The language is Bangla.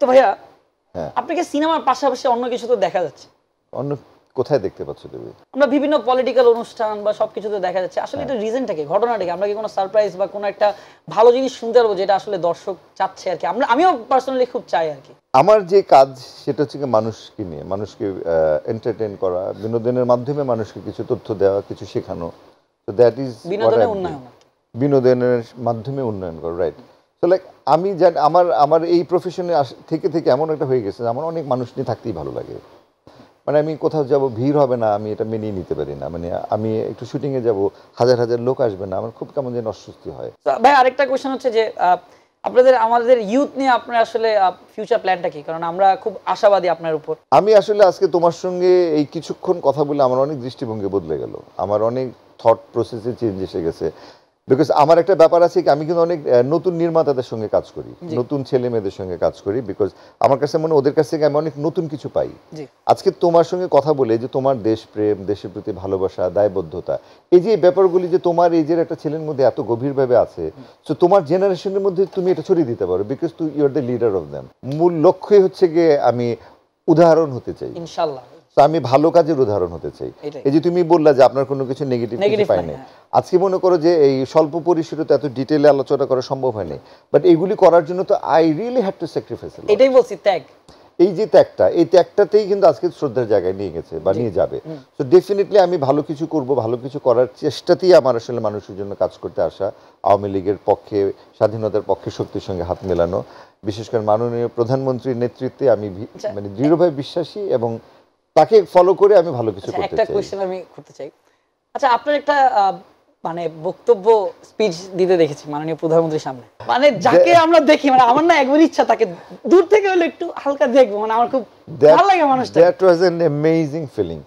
তো ভাইয়া হ্যাঁ। আপনাকে সিনেমার পাশাপাশি অন্য কিছু তো দেখা যাচ্ছে অন্য কোথায় দেখতে পাচ্ছ তুমি আমরা বিভিন্ন পলিটিক্যাল অনুষ্ঠান বা তো দেখা যাচ্ছে আসলে হ্যাঁ। এটা রিজনটাকে ঘটনাটাকে আমরা কি কোনো সারপ্রাইজ বা কোনো একটা ভালো জিনিস শুনতে পারবো যেটা আসলে দর্শক চাচ্ছে আর কি আমরা আমিও পার্সোনালি খুব চাই আর কি আমার যে কাজ সেটা হচ্ছে মানুষকে নিয়ে মানুষকে এন্টারটেইন করা বিনোদনের মাধ্যমে মানুষকে কিছু তথ্য দেওয়া কিছু শেখানো তো দ্যাট ইজ বিনোদনের উন্নয়ন বিনোদনের মাধ্যমে উন্নয়ন করা রাইট তো লাইক আমি যা আমার আমার এই প্রফেশনে থেকে থেকে এমন একটা হয়ে গেছে আমার অনেক মানুষ নিয়ে থাকতেই ভালো লাগে মানে আমি কোথাও যাব ভিড় হবে না আমি এটা মেনে নিতে পারি না মানে আমি একটু শুটিংয়ে যাব হাজার হাজার লোক আসবে না আমার খুব কেমন যেন অস্বস্তি হয় ভাই আরেকটা কোয়েশন হচ্ছে যে আপনাদের আমাদের ইউথ নিয়ে আপনার আসলে ফিউচার প্ল্যানটা কি কারণ আমরা খুব আশাবাদী আপনার উপর আমি আসলে আজকে তোমার সঙ্গে এই কিছুক্ষণ কথা বলে আমার অনেক দৃষ্টিভঙ্গি বদলে গেল আমার অনেক থট প্রসেসে চেঞ্জ এসে গেছে বিকজ আমার একটা ব্যাপার আছে কি আমি কিন্তু অনেক নতুন নির্মাতাদের সঙ্গে কাজ করি নতুন ছেলে মেয়েদের সঙ্গে কাজ করি বিকজ আমার কাছে মনে ওদের কাছ থেকে আমি অনেক নতুন কিছু পাই আজকে তোমার সঙ্গে কথা বলে যে তোমার দেশপ্রেম দেশের প্রতি ভালোবাসা দায়বদ্ধতা এই যে ব্যাপারগুলি যে তোমার এই যে একটা ছেলের মধ্যে এত গভীরভাবে আছে সো তোমার জেনারেশনের মধ্যে তুমি এটা ছড়িয়ে দিতে পারো বিকজ তুই you are the leader of them মূল লক্ষ্যই হচ্ছে গিয়ে আমি উদাহরণ হতে চাই ইনশাল্লাহ তো আমি ভালো কাজের উদাহরণ হতে চাই এই যে তুমি বললা যে আপনার কোনো কিছু নেগেটিভ পাইনি আজকে মনে করো যে এই স্বল্প পরিসরে এত ডিটেলে আলোচনা করা সম্ভব হয়নি বাট এগুলি করার জন্য তো I really had to sacrifice এটাই বলছি ত্যাগ এই যে ত্যাগটা এই ত্যাগটাতেই কিন্তু আজকে শ্রদ্ধার জায়গায় নিয়ে গেছে বা নিয়ে যাবে তো ডেফিনেটলি আমি ভালো কিছু করব ভালো কিছু করার চেষ্টাতেই আমার আসলে মানুষের জন্য কাজ করতে আসা আওয়ামী লীগের পক্ষে স্বাধীনতার পক্ষে শক্তির সঙ্গে হাত মেলানো বিশেষ করে মাননীয় প্রধানমন্ত্রীর নেতৃত্বে আমি আচ্ছা, মানে দৃঢ়ভাবে বিশ্বাসী এবং তাকে ফলো করে আমি ভালো কিছু আচ্ছা, করতে চাই একটা কোশ্চেন আমি করতে চাই আচ্ছা আপনার একটা মানে বক্তব্য স্পিচ দিতে দেখেছি মাননীয় প্রধানমন্ত্রীর সামনে মানে যাকে আমরা দেখি মানে আমার না একবার ইচ্ছা তাকে দূর থেকে হলে একটু হালকা দেখবো মানে আমার খুব ভালো লাগে মানুষটা that was an amazing feeling